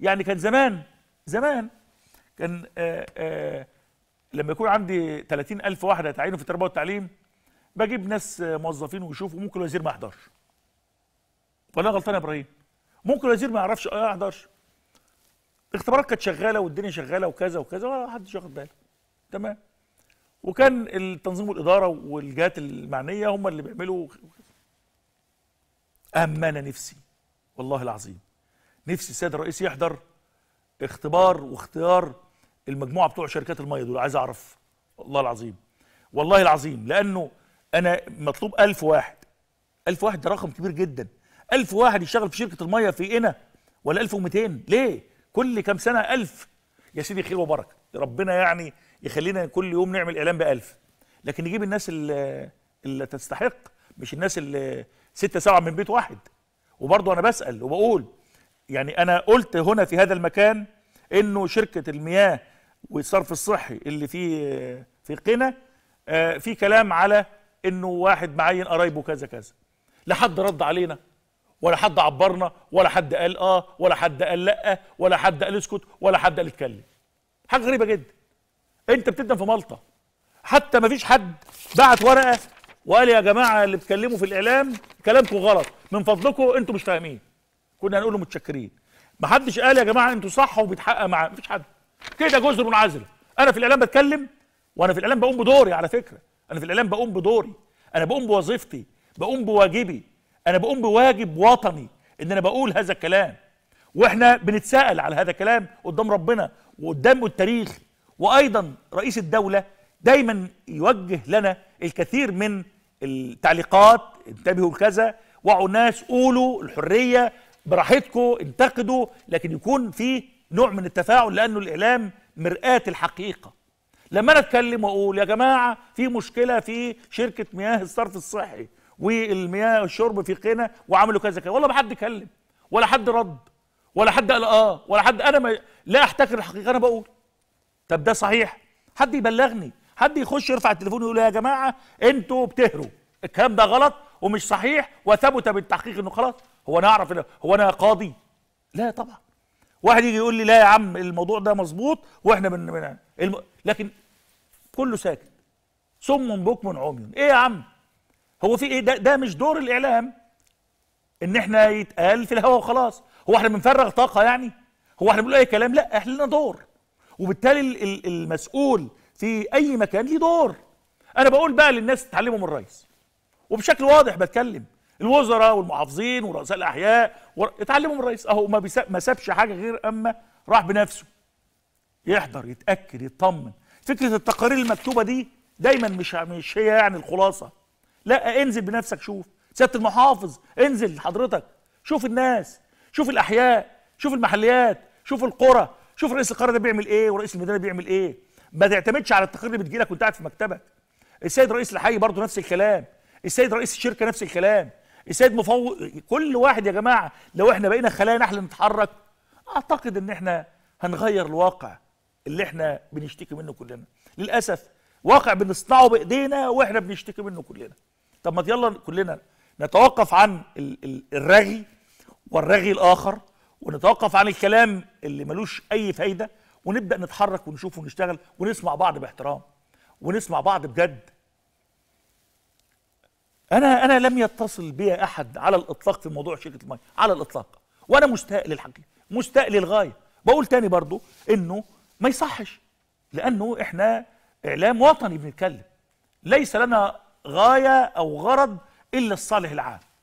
يعني كان زمان زمان كان آآ آه، آآ آه، لما يكون عندي 30000 واحد هيتعينوا في التربيه والتعليم بجيب ناس آه، موظفين ويشوفوا ممكن الوزير ما يحضرش ولا غلطان يا ابراهيم ممكن الوزير ما يعرفش اه يحضرش الاختبارات كانت شغاله والدنيا شغاله وكذا وكذا ولا حدش واخد باله تمام وكان التنظيم والاداره والجهات المعنيه هم اللي بيعملوا اما انا نفسي والله العظيم نفسي السيد الرئيس يحضر اختبار واختيار المجموعه بتوع شركات الميه دول عايز اعرف والله العظيم والله العظيم لانه انا مطلوب ألف واحد ألف واحد ده رقم كبير جدا ألف واحد يشتغل في شركه الميه في إنا ولا 1200 ليه كل كام سنه 1000 يا سيدي خير وبركه ربنا يعني يخلينا كل يوم نعمل اعلان ب 1000 لكن نجيب الناس اللي, اللي تستحق مش الناس اللي ستة سبعة من بيت واحد وبرضه انا بسال وبقول يعني انا قلت هنا في هذا المكان انه شركه المياه والصرف الصحي اللي في في قنا آه، في كلام على انه واحد معين قرايبه كذا كذا لا حد رد علينا ولا حد عبرنا ولا حد قال اه ولا حد قال لا ولا حد قال اسكت ولا حد قال اتكلم حاجه غريبه جدا انت بتبدا في مالطا حتى ما فيش حد بعت ورقه وقال يا جماعه اللي بتكلموا في الاعلام كلامكم غلط من فضلكم انتوا مش فاهمين كنا هنقول له متشكرين ما حدش قال يا جماعه انتوا صح وبيتحقق ما مفيش حد كده جزر منعزل انا في الاعلام بتكلم وانا في الاعلام بقوم بدوري على فكره انا في الاعلام بقوم بدوري انا بقوم بوظيفتي بقوم بواجبي انا بقوم بواجب وطني ان انا بقول هذا الكلام واحنا بنتساءل على هذا الكلام قدام ربنا وقدام التاريخ وايضا رئيس الدوله دايما يوجه لنا الكثير من التعليقات انتبهوا لكذا وعوا الناس قولوا الحريه براحتكم انتقدوا لكن يكون في نوع من التفاعل لانه الاعلام مرآة الحقيقة لما انا اتكلم واقول يا جماعة في مشكلة في شركة مياه الصرف الصحي والمياه الشرب في قنا وعملوا كذا كذا والله ما حد اتكلم ولا حد رد ولا حد قال اه ولا حد انا ما لا احتكر الحقيقة انا بقول طب ده صحيح حد يبلغني حد يخش يرفع التليفون يقول يا جماعة انتوا بتهروا الكلام ده غلط ومش صحيح وثبت بالتحقيق انه خلاص هو انا اعرف هو انا قاضي لا طبعا واحد يجي يقول لي لا يا عم الموضوع ده مظبوط واحنا بن من الم... لكن كله ساكت صم بكم عمي ايه يا عم هو في ايه ده, ده مش دور الاعلام ان احنا يتقال في الهواء وخلاص هو احنا بنفرغ طاقه يعني هو احنا بنقول اي كلام لا احنا لنا دور وبالتالي المسؤول في اي مكان ليه دور انا بقول بقى للناس تتعلموا من الرئيس وبشكل واضح بتكلم الوزراء والمحافظين ورؤساء الاحياء ور... اتعلموا من الرئيس اهو ما, بيس... ما سابش حاجه غير اما راح بنفسه يحضر يتاكد يطمن فكره التقارير المكتوبه دي دايما مش مش هي يعني الخلاصه لا انزل بنفسك شوف سياده المحافظ انزل حضرتك شوف الناس شوف الاحياء شوف المحليات شوف القرى شوف رئيس القرى ده بيعمل ايه ورئيس المدينه بيعمل ايه ما تعتمدش على التقارير اللي بتجيلك وانت قاعد في مكتبك السيد رئيس الحي برضه نفس الكلام السيد رئيس الشركه نفس الكلام السيد مفوض كل واحد يا جماعه لو احنا بقينا خلايا نحل نتحرك اعتقد ان احنا هنغير الواقع اللي احنا بنشتكي منه كلنا للاسف واقع بنصنعه بايدينا واحنا بنشتكي منه كلنا طب ما يلا كلنا نتوقف عن الرغي والرغي الاخر ونتوقف عن الكلام اللي ملوش اي فايده ونبدا نتحرك ونشوف ونشتغل ونسمع بعض باحترام ونسمع بعض بجد انا انا لم يتصل بي احد على الاطلاق في موضوع شركه الميه على الاطلاق وانا مستاء للحقيقه مستاء للغايه بقول تاني برضو انه ما يصحش لانه احنا اعلام وطني بنتكلم ليس لنا غايه او غرض الا الصالح العام